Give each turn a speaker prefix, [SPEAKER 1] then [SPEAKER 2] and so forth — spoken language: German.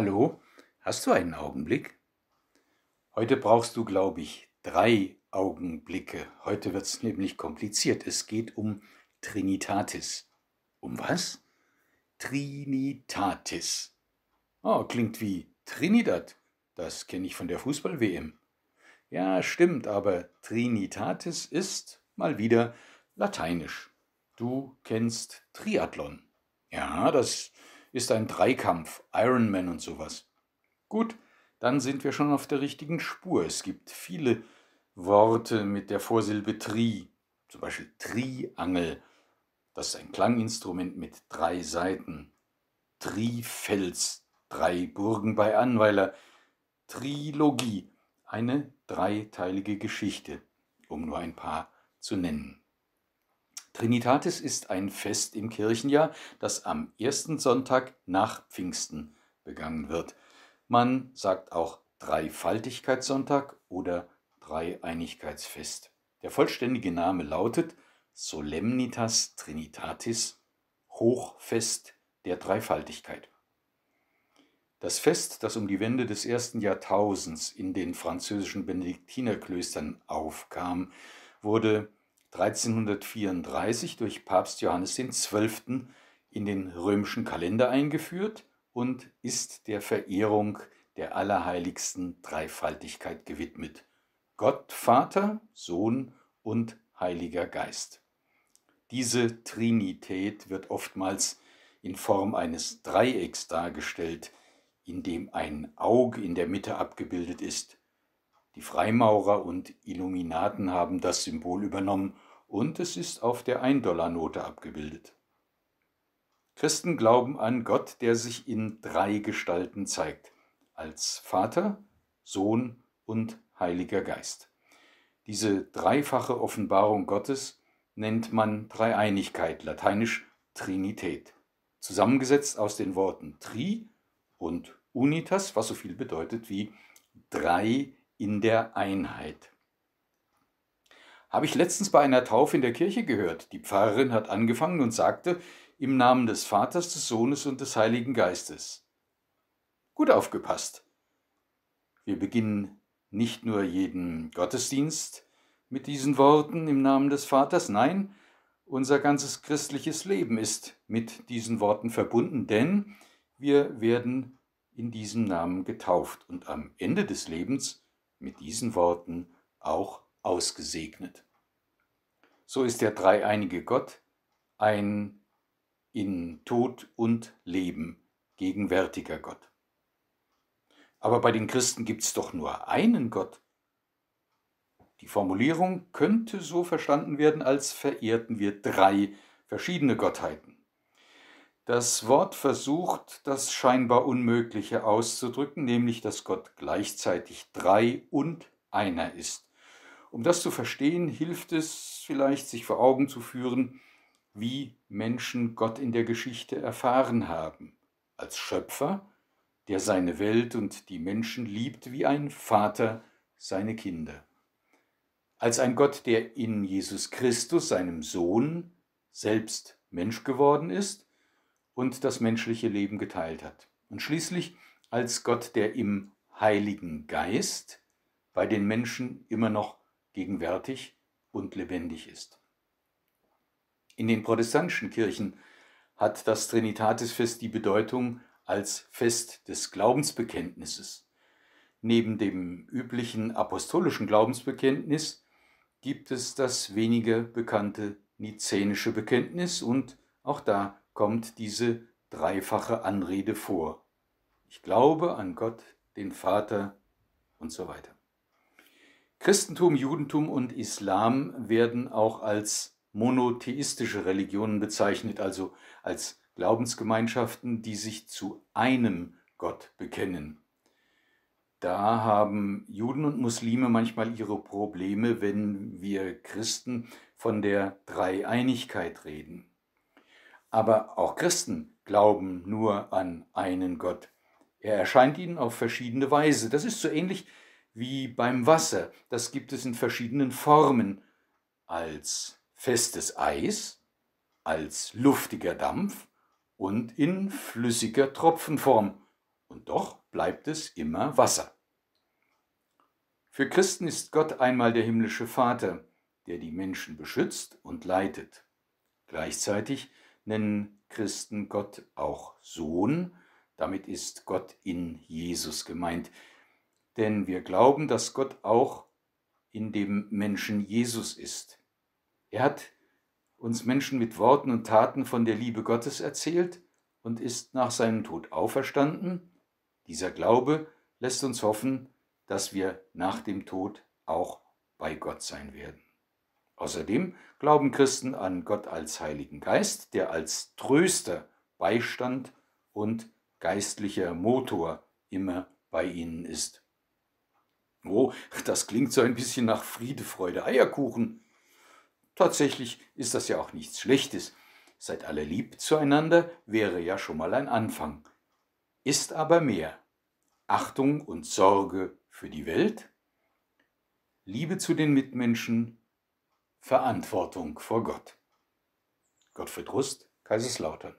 [SPEAKER 1] Hallo, hast du einen Augenblick? Heute brauchst du, glaube ich, drei Augenblicke. Heute wird es nämlich kompliziert. Es geht um Trinitatis. Um was? Trinitatis. Oh, klingt wie Trinidad. Das kenne ich von der Fußball-WM. Ja, stimmt, aber Trinitatis ist mal wieder lateinisch. Du kennst Triathlon. Ja, das ist ein Dreikampf, Ironman und sowas. Gut, dann sind wir schon auf der richtigen Spur. Es gibt viele Worte mit der Vorsilbe Tri, zum Beispiel Triangel. Das ist ein Klanginstrument mit drei Seiten. Trifels, drei Burgen bei Anweiler. Trilogie, eine dreiteilige Geschichte, um nur ein paar zu nennen. Trinitatis ist ein Fest im Kirchenjahr, das am ersten Sonntag nach Pfingsten begangen wird. Man sagt auch Dreifaltigkeitssonntag oder Dreieinigkeitsfest. Der vollständige Name lautet Solemnitas Trinitatis, Hochfest der Dreifaltigkeit. Das Fest, das um die Wende des ersten Jahrtausends in den französischen Benediktinerklöstern aufkam, wurde 1334 durch Papst Johannes XII. in den römischen Kalender eingeführt und ist der Verehrung der allerheiligsten Dreifaltigkeit gewidmet. Gott Vater, Sohn und Heiliger Geist. Diese Trinität wird oftmals in Form eines Dreiecks dargestellt, in dem ein Aug in der Mitte abgebildet ist. Die Freimaurer und Illuminaten haben das Symbol übernommen und es ist auf der 1-Dollar-Note abgebildet. Christen glauben an Gott, der sich in drei Gestalten zeigt, als Vater, Sohn und Heiliger Geist. Diese dreifache Offenbarung Gottes nennt man Dreieinigkeit, lateinisch Trinität, zusammengesetzt aus den Worten Tri und Unitas, was so viel bedeutet wie drei in der Einheit. Habe ich letztens bei einer Taufe in der Kirche gehört. Die Pfarrerin hat angefangen und sagte, im Namen des Vaters, des Sohnes und des Heiligen Geistes. Gut aufgepasst. Wir beginnen nicht nur jeden Gottesdienst mit diesen Worten im Namen des Vaters, nein, unser ganzes christliches Leben ist mit diesen Worten verbunden, denn wir werden in diesem Namen getauft und am Ende des Lebens mit diesen Worten auch ausgesegnet. So ist der dreieinige Gott ein in Tod und Leben gegenwärtiger Gott. Aber bei den Christen gibt es doch nur einen Gott. Die Formulierung könnte so verstanden werden, als verehrten wir drei verschiedene Gottheiten. Das Wort versucht, das scheinbar Unmögliche auszudrücken, nämlich dass Gott gleichzeitig drei und einer ist. Um das zu verstehen, hilft es vielleicht, sich vor Augen zu führen, wie Menschen Gott in der Geschichte erfahren haben. Als Schöpfer, der seine Welt und die Menschen liebt wie ein Vater seine Kinder. Als ein Gott, der in Jesus Christus, seinem Sohn, selbst Mensch geworden ist und das menschliche Leben geteilt hat. Und schließlich als Gott, der im Heiligen Geist bei den Menschen immer noch gegenwärtig und lebendig ist. In den protestantischen Kirchen hat das Trinitatisfest die Bedeutung als Fest des Glaubensbekenntnisses. Neben dem üblichen apostolischen Glaubensbekenntnis gibt es das weniger bekannte nizänische Bekenntnis und auch da kommt diese dreifache Anrede vor. Ich glaube an Gott, den Vater und so weiter. Christentum, Judentum und Islam werden auch als monotheistische Religionen bezeichnet, also als Glaubensgemeinschaften, die sich zu einem Gott bekennen. Da haben Juden und Muslime manchmal ihre Probleme, wenn wir Christen von der Dreieinigkeit reden. Aber auch Christen glauben nur an einen Gott. Er erscheint ihnen auf verschiedene Weise. Das ist so ähnlich wie beim Wasser. Das gibt es in verschiedenen Formen. Als festes Eis, als luftiger Dampf und in flüssiger Tropfenform. Und doch bleibt es immer Wasser. Für Christen ist Gott einmal der himmlische Vater, der die Menschen beschützt und leitet. Gleichzeitig nennen Christen Gott auch Sohn. Damit ist Gott in Jesus gemeint. Denn wir glauben, dass Gott auch in dem Menschen Jesus ist. Er hat uns Menschen mit Worten und Taten von der Liebe Gottes erzählt und ist nach seinem Tod auferstanden. Dieser Glaube lässt uns hoffen, dass wir nach dem Tod auch bei Gott sein werden. Außerdem glauben Christen an Gott als Heiligen Geist, der als Tröster, Beistand und geistlicher Motor immer bei ihnen ist. Oh, das klingt so ein bisschen nach Friede, Freude, Eierkuchen. Tatsächlich ist das ja auch nichts Schlechtes. Seid alle lieb zueinander, wäre ja schon mal ein Anfang. Ist aber mehr. Achtung und Sorge für die Welt, Liebe zu den Mitmenschen, Verantwortung vor Gott. Gottfried Rust, Kaiserslautern.